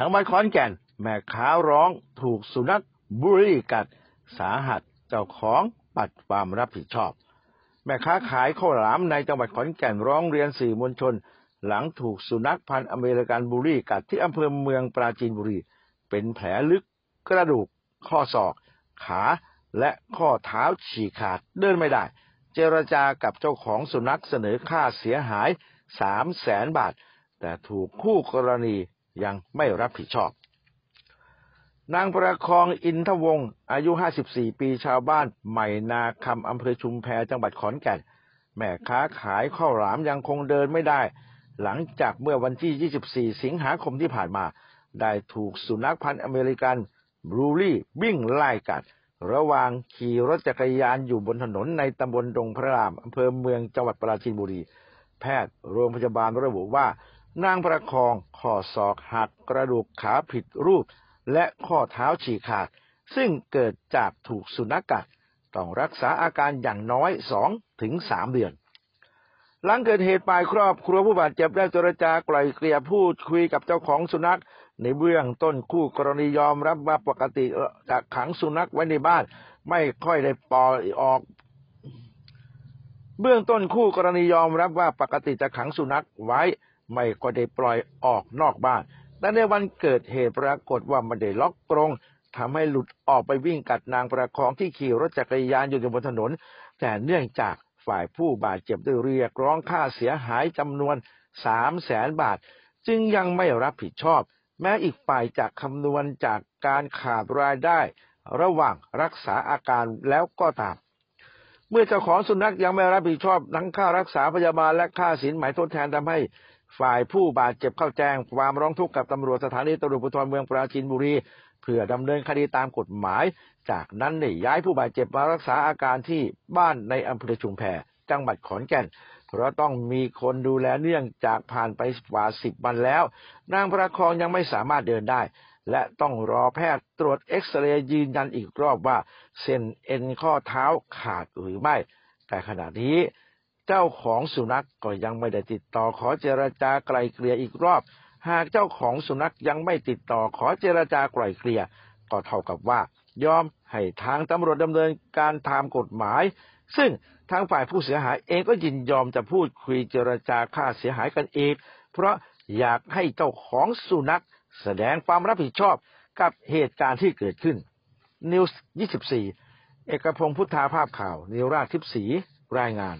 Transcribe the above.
แถงวมาขอนแก่นแม่ค้าร้องถูกสุนัขบุรีกัดสาหัสเจ้าของปัดความรับผิดชอบ แม่ค้าขายข้าวหลามในจังหวัดขอนแก่นร้องเรียนสื่อมวลชนหลังถูกสุนัขพันธ์อเมริกันบุรีกัดที่อำเภอเมืองปราจีนบุรีเป็นแผลลึกกระดูกข้อศอก ขาและข้อเท้าฉีกขาดเดินไม่ได้ เจรจากับเจ้าของสุนัขเสนอค่าเสียหายสามแสนบาทแต่ถูกคู่กรณียังไม่รับผิดชอบ นางประคองอินทวงศ์อายุ 54 ปีชาวบ้าน ใหม่นาคำอำเภอชุมแพจังหวัดขอนแก่น แม่ค้าขายข้าวหลามยังคงเดินไม่ได้ หลังจากเมื่อวันที่ 24 สิงหาคมที่ผ่านมา ได้ถูกสุนัขพันธ์อเมริกันบรูลี่วิ่งไล่กัด ระหว่างขี่รถจักรยานอยู่บนถนนในตำบลดงพระรามอำเภอเมืองจังหวัดปราจีนบุรี แพทย์โรงพยาบาลระบุว่านางประคองข้อศอกหักกระดูกขาผิดรูปและข้อเท้าฉีกขาด ซึ่งเกิดจากถูกสุนัขกัดต้องรักษาอาการอย่างน้อยสองถึงสามเดือน หลังเกิดเหตุปลายครอบครัวผู้บาดเจ็บได้เจรจาไกล่เกลี่ยพูดคุยกับเจ้าของสุนัข ในเบื้องต้นคู่กรณียอมรับว่าปกติจะขังสุนัขไว้ในบ้านไม่ค่อยได้ปล่อยออก เบื้องต้นคู่กรณียอมรับว่าปกติจะขังสุนัขไวไม่ก็ได้ปล่อยออกนอกบ้าน แต่ในวันเกิดเหตุปรากฏว่ามันได้ล็อกกรง ทำให้หลุดออกไปวิ่งกัดนางประคองที่ขี่รถจักรยานอยู่บนถนน แต่เนื่องจากฝ่ายผู้บาดเจ็บได้เรียกร้องค่าเสียหายจำนวนสามแสนบาท จึงยังไม่รับผิดชอบ แม้อีกฝ่ายจะคำนวณจากการขาดรายได้ ระหว่างรักษาอาการแล้วก็ตามเมื่อเจ้าของสุนัขยังไม่รับผิดชอบทั้งค่ารักษาพยาบาลและค่าสินไหมทดแทนทำใหฝ่ายผู้บาดเจ็บเข้าแจ้งความร้องทุกข์กับตำรวจสถานีตำรวจภูธรเมืองปราจีนบุรี เพื่อดำเนินคดีตามกฎหมาย จากนั้นได้ย้ายผู้บาดเจ็บมารักษาอาการที่บ้านในอำเภอชุมแพจังหวัดขอนแก่น เพราะต้องมีคนดูแลเนื่องจากผ่านไปกว่าสิบวันแล้ว นางประคองยังไม่สามารถเดินได้ และต้องรอแพทย์ตรวจเอ็กซเรย์ยืนยันอีกรอบว่าเส้นเอ็นข้อเท้าขาดหรือไม่ แต่ขณะนี้เจ้าของสุนัขก็ยังไม่ได้ติดต่อขอเจรจาไกลเกลี่ยอีกรอบ หากเจ้าของสุนัขยังไม่ติดต่อขอเจรจาไกลเกลี่ยก็เท่ากับว่ายอมให้ทางตำรวจดำเนินการตามกฎหมาย ซึ่งทางฝ่ายผู้เสียหายเองก็ยินยอมจะพูดคุยเจรจาค่าเสียหายกันเองเพราะอยากให้เจ้าของสุนัข แสดงความรับผิดชอบกับเหตุการณ์ที่เกิดขึ้นนิวส์24 เอกพงศ์พุทธาภาพข่าวนิวราชทิพสีรายงาน